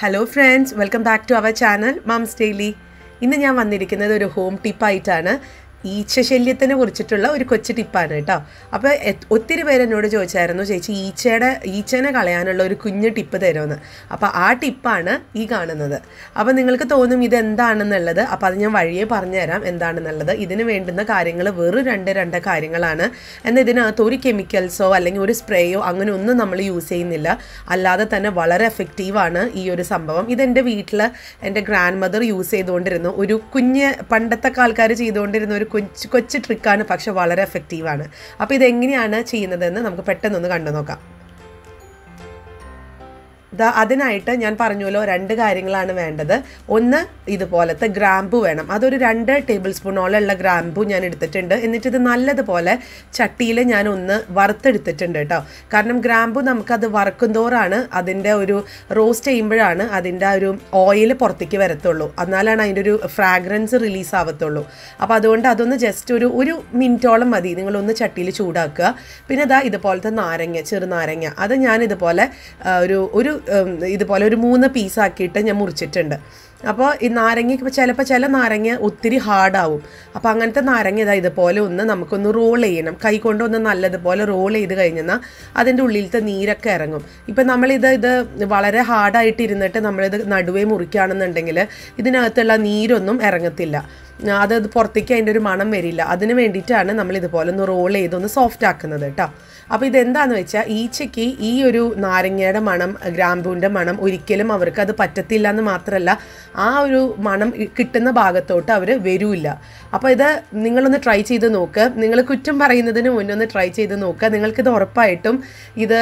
hello friends welcome back to our channel moms daily ഇന്ന് ഞാൻ വന്നിരിക്കുന്നത് ഒരു ഹോം ടിപ്പായിട്ടാണ് ഈച്ചശല്യത്തിനെ കുറിച്ചിട്ടുള്ള ഒരു കൊച്ചു ടിപ്പാണ് കേട്ടോ അപ്പോൾ ഒത്തിരി പേർ എന്നോട് ചോദിച്ചായിരുന്നു ചേച്ചി ഈച്ചയുടെ ഈച്ചനെ കളയാനുള്ള ഒരു കുഞ്ഞ് ടിപ്പ് തരുമെന്ന് അപ്പോൾ ആ ടിപ്പാണ് ഈ കാണുന്നത് അപ്പോൾ നിങ്ങൾക്ക് തോന്നും ഇത് എന്താണെന്നുള്ളത് അപ്പോൾ അത് ഞാൻ വഴിയെ പറഞ്ഞുതരാം എന്താണെന്നുള്ളത് ഇതിന് വേണ്ടുന്ന കാര്യങ്ങൾ വെറും രണ്ട് രണ്ട് കാര്യങ്ങളാണ് എന്നാൽ ഇതിനകത്ത് ഒരു കെമിക്കൽസോ അല്ലെങ്കിൽ ഒരു സ്പ്രേയോ അങ്ങനെ ഒന്നും നമ്മൾ യൂസ് ചെയ്യുന്നില്ല അല്ലാതെ തന്നെ വളരെ എഫക്റ്റീവാണ് ഈ ഒരു സംഭവം ഇതെൻ്റെ വീട്ടിൽ എൻ്റെ ഗ്രാൻഡ് മദർ യൂസ് ചെയ്തുകൊണ്ടിരുന്നു ഒരു കുഞ്ഞ് പണ്ടത്തെ ആൾക്കാർ ചെയ്തുകൊണ്ടിരുന്ന ഒരു കൊച്ചു കൊച്ചു ട്രിക്കാണ് പക്ഷെ വളരെ എഫക്റ്റീവാണ് അപ്പോൾ ഇതെങ്ങനെയാണ് ചെയ്യുന്നതെന്ന് നമുക്ക് പെട്ടെന്നൊന്ന് കണ്ടു നോക്കാം അതിനായിട്ട് ഞാൻ പറഞ്ഞല്ലോ രണ്ട് കാര്യങ്ങളാണ് വേണ്ടത് ഒന്ന് ഇതുപോലത്തെ ഗ്രാമ്പു വേണം അതൊരു രണ്ട് ടേബിൾ ഉള്ള ഗ്രാമ്പു ഞാൻ എടുത്തിട്ടുണ്ട് എന്നിട്ട് ഇത് നല്ലതുപോലെ ചട്ടിയിൽ ഞാൻ ഒന്ന് വറുത്തെടുത്തിട്ടുണ്ട് കേട്ടോ കാരണം ഗ്രാമ്പു നമുക്കത് വറുക്കും തോറാണ് അതിൻ്റെ ഒരു റോസ്റ്റ് ചെയ്യുമ്പോഴാണ് അതിൻ്റെ ആ ഒരു ഓയിൽ പുറത്തേക്ക് വരത്തുള്ളൂ എന്നാലാണ് അതിൻ്റെ ഒരു ഫ്രാഗ്രൻസ് റിലീസ് ആവത്തുള്ളൂ അപ്പോൾ അതുകൊണ്ട് അതൊന്ന് ജസ്റ്റ് ഒരു ഒരു മിനിറ്റോളം മതി നിങ്ങളൊന്ന് ചട്ടിയിൽ ചൂടാക്കുക പിന്നെ അതാ ഇതുപോലത്തെ നാരങ്ങ ചെറുനാരങ്ങ അത് ഞാൻ ഇതുപോലെ ഒരു ഒരു ഇതുപോലെ ഒരു മൂന്ന് പീസാക്കിയിട്ട് ഞാൻ മുറിച്ചിട്ടുണ്ട് അപ്പോൾ ഈ നാരങ്ങ ഇപ്പോൾ ചിലപ്പോൾ ചില നാരങ്ങ ഒത്തിരി ഹാർഡാവും അപ്പോൾ അങ്ങനത്തെ നാരങ്ങ ഇതാ ഇതുപോലെ ഒന്ന് നമുക്കൊന്ന് റോൾ ചെയ്യണം കൈ കൊണ്ടൊന്ന് ഒന്ന് നല്ലതുപോലെ റോൾ ചെയ്ത് കഴിഞ്ഞാൽ അതിൻ്റെ ഉള്ളിലത്തെ നീരൊക്കെ ഇറങ്ങും ഇപ്പം നമ്മളിത് ഇത് വളരെ ഹാർഡായിട്ടിരുന്നിട്ട് നമ്മളിത് നടുവേ മുറിക്കുകയാണെന്നുണ്ടെങ്കിൽ ഇതിനകത്തുള്ള നീരൊന്നും ഇറങ്ങത്തില്ല അത് അത് പുറത്തേക്ക് അതിൻ്റെ ഒരു മണം വരില്ല അതിന് വേണ്ടിയിട്ടാണ് നമ്മൾ ഇതുപോലെ ഒന്ന് റോൾ ഒന്ന് സോഫ്റ്റ് ആക്കുന്നത് കേട്ടോ അപ്പോൾ ഇതെന്താണെന്ന് വെച്ചാൽ ഈച്ചയ്ക്ക് ഈ ഒരു നാരങ്ങയുടെ മണം ഗ്രാമ്പൂവിൻ്റെ മണം ഒരിക്കലും അവർക്ക് അത് പറ്റത്തില്ല എന്ന് മാത്രമല്ല ആ ഒരു മണം കിട്ടുന്ന ഭാഗത്തോട്ട് അവർ വരില്ല അപ്പോൾ ഇത് നിങ്ങളൊന്ന് ട്രൈ ചെയ്ത് നോക്കുക നിങ്ങൾ കുറ്റം പറയുന്നതിന് മുന്നേ ഒന്ന് ട്രൈ ചെയ്ത് നോക്കുക നിങ്ങൾക്കിത് ഉറപ്പായിട്ടും ഇത്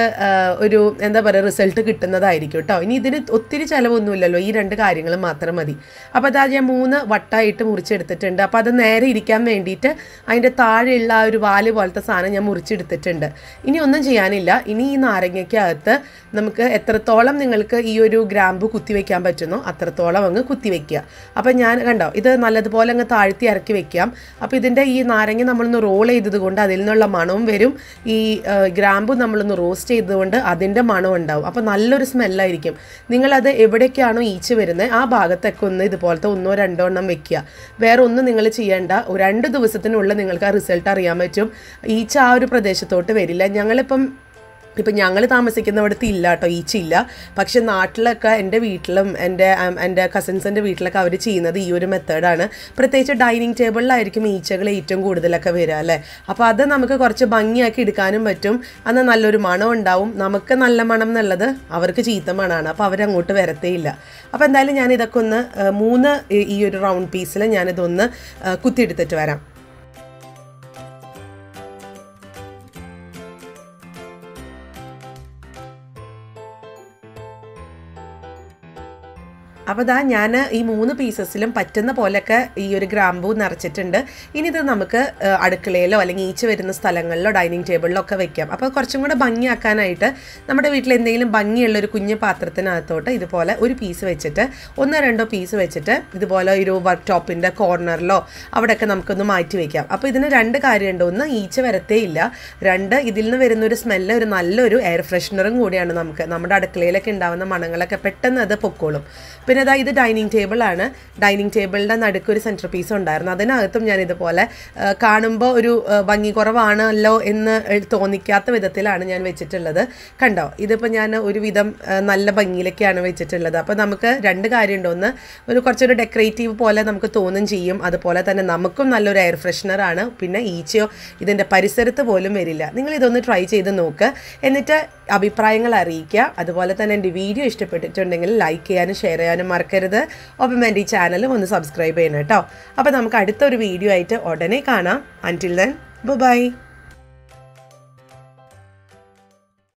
ഒരു എന്താ പറയുക റിസൾട്ട് കിട്ടുന്നതായിരിക്കും കേട്ടോ ഇനി ഇതിന് ഒത്തിരി ചിലവൊന്നുമില്ലല്ലോ ഈ രണ്ട് കാര്യങ്ങൾ മാത്രം മതി അപ്പോൾ അതാ ഞാൻ മൂന്ന് വട്ടായിട്ട് മുറിച്ചെടുത്ത് എടുത്തിട്ടുണ്ട് അപ്പോൾ അത് നേരെ ഇരിക്കാൻ വേണ്ടിയിട്ട് അതിൻ്റെ താഴെയുള്ള ആ ഒരു വാല് പോലത്തെ സാധനം ഞാൻ മുറിച്ചെടുത്തിട്ടുണ്ട് ഇനി ഒന്നും ചെയ്യാനില്ല ഇനി ഈ നാരങ്ങയ്ക്കകത്ത് നമുക്ക് എത്രത്തോളം നിങ്ങൾക്ക് ഈ ഒരു ഗ്രാമ്പ് കുത്തിവെക്കാൻ പറ്റുന്നു അത്രത്തോളം അങ്ങ് കുത്തിവെക്കുക അപ്പം ഞാൻ കണ്ടോ ഇത് നല്ലതുപോലെ അങ്ങ് താഴ്ത്തി ഇറക്കി വെക്കാം അപ്പോൾ ഇതിൻ്റെ ഈ നാരങ്ങ നമ്മളൊന്ന് റോൾ ചെയ്തത് കൊണ്ട് അതിൽ നിന്നുള്ള മണവും വരും ഈ ഗ്രാമ്പ് നമ്മളൊന്ന് റോസ്റ്റ് ചെയ്തതുകൊണ്ട് അതിൻ്റെ മണം ഉണ്ടാവും അപ്പോൾ നല്ലൊരു സ്മെല്ലായിരിക്കും നിങ്ങളത് എവിടേക്കാണോ ഈച്ച് വരുന്നത് ആ ഭാഗത്തൊക്കെ ഒന്ന് ഇതുപോലത്തെ ഒന്നോ രണ്ടോ എണ്ണം വെക്കുക വേറെ വേറെ ഒന്നും നിങ്ങൾ ചെയ്യേണ്ട രണ്ട് ദിവസത്തിനുള്ളിൽ നിങ്ങൾക്ക് ആ റിസൾട്ട് അറിയാൻ പറ്റും ഈച്ച ആ ഒരു പ്രദേശത്തോട്ട് വരില്ല ഞങ്ങളിപ്പം ഇപ്പം ഞങ്ങൾ താമസിക്കുന്നവിടുത്ത് ഇല്ല കേട്ടോ ഈച്ച ഇല്ല പക്ഷെ നാട്ടിലൊക്കെ എൻ്റെ വീട്ടിലും എൻ്റെ എൻ്റെ കസിൻസിൻ്റെ വീട്ടിലൊക്കെ അവർ ചെയ്യുന്നത് ഈ ഒരു മെത്തേഡാണ് പ്രത്യേകിച്ച് ഡൈനിങ് ടേബിളിലായിരിക്കും ഈച്ചകൾ ഏറ്റവും കൂടുതലൊക്കെ വരിക അല്ലേ അപ്പോൾ അത് നമുക്ക് കുറച്ച് ഭംഗിയാക്കി എടുക്കാനും പറ്റും എന്നാൽ നല്ലൊരു മണം ഉണ്ടാവും നമുക്ക് നല്ല മണം എന്നുള്ളത് അവർക്ക് ചീത്ത മണമാണ് അപ്പോൾ അവരങ്ങോട്ട് വരത്തേയില്ല അപ്പോൾ എന്തായാലും ഞാൻ ഇതൊക്കെ ഒന്ന് മൂന്ന് ഈ ഒരു റൗണ്ട് പീസിൽ ഞാനിതൊന്ന് കുത്തിയെടുത്തിട്ട് വരാം അപ്പോൾ ഇതാ ഞാൻ ഈ മൂന്ന് പീസസിലും പറ്റുന്ന പോലെയൊക്കെ ഈ ഒരു ഗ്രാമ്പൂ നിറച്ചിട്ടുണ്ട് ഇനിയിത് നമുക്ക് അടുക്കളയിലോ അല്ലെങ്കിൽ ഈച്ച വരുന്ന സ്ഥലങ്ങളിലോ ഡൈനിങ് ടേബിളിലോ ഒക്കെ വെക്കാം അപ്പോൾ കുറച്ചും കൂടെ ഭംഗിയാക്കാനായിട്ട് നമ്മുടെ വീട്ടിൽ എന്തെങ്കിലും ഭംഗിയുള്ള ഒരു കുഞ്ഞു പാത്രത്തിനകത്തോട്ട് ഇതുപോലെ ഒരു പീസ് വെച്ചിട്ട് ഒന്നോ രണ്ടോ പീസ് വെച്ചിട്ട് ഇതുപോലെ ഒരു വർക്ക് ടോപ്പിൻ്റെ കോർണറിലോ അവിടെയൊക്കെ നമുക്കൊന്ന് മാറ്റി വയ്ക്കാം അപ്പോൾ ഇതിന് രണ്ട് കാര്യമുണ്ട് ഒന്ന് ഈച്ച വരത്തേ ഇല്ല രണ്ട് ഇതിൽ നിന്ന് വരുന്ന ഒരു സ്മെല്ല് ഒരു നല്ലൊരു എയർ ഫ്രഷ്നറും കൂടിയാണ് നമുക്ക് നമ്മുടെ അടുക്കളയിലൊക്കെ ഉണ്ടാവുന്ന മണങ്ങളൊക്കെ പെട്ടെന്ന് അത് പൊക്കോളും പിന്നെ പിന്നെ ഇതാ ഇത് ഡൈനിങ് ടേബിളാണ് ഡൈനിങ് ടേബിളിൻ്റെ നടുക്ക് ഒരു സെൻറ്റർ പീസ് ഉണ്ടായിരുന്നു അതിനകത്തും ഞാൻ ഇതുപോലെ കാണുമ്പോൾ ഒരു ഭംഗി കുറവാണല്ലോ എന്ന് തോന്നിക്കാത്ത വിധത്തിലാണ് ഞാൻ വെച്ചിട്ടുള്ളത് കണ്ടോ ഇതിപ്പോൾ ഞാൻ ഒരുവിധം നല്ല ഭംഗിയിലൊക്കെയാണ് വെച്ചിട്ടുള്ളത് അപ്പോൾ നമുക്ക് രണ്ട് കാര്യമുണ്ട് ഒന്ന് ഒരു കുറച്ചൊരു ഡെക്കറേറ്റീവ് പോലെ നമുക്ക് തോന്നും ചെയ്യും അതുപോലെ തന്നെ നമുക്കും നല്ലൊരു എയർ ഫ്രഷ്നറാണ് പിന്നെ ഈച്ചയോ ഇതിൻ്റെ പരിസരത്ത് പോലും വരില്ല നിങ്ങൾ ഇതൊന്ന് ട്രൈ ചെയ്ത് നോക്ക് എന്നിട്ട് അഭിപ്രായങ്ങൾ അറിയിക്കുക അതുപോലെ തന്നെ എൻ്റെ വീഡിയോ ഇഷ്ടപ്പെട്ടിട്ടുണ്ടെങ്കിൽ ലൈക്ക് ചെയ്യാനും ഷെയർ ചെയ്യാനും മറക്കരുത് ഒപ്പം എൻ്റെ ഈ ചാനലും ഒന്ന് സബ്സ്ക്രൈബ് ചെയ്യണം കേട്ടോ അപ്പോൾ നമുക്ക് അടുത്തൊരു വീഡിയോ ആയിട്ട് ഉടനെ കാണാം അൻറ്റിൽ ദെൻ ബൈ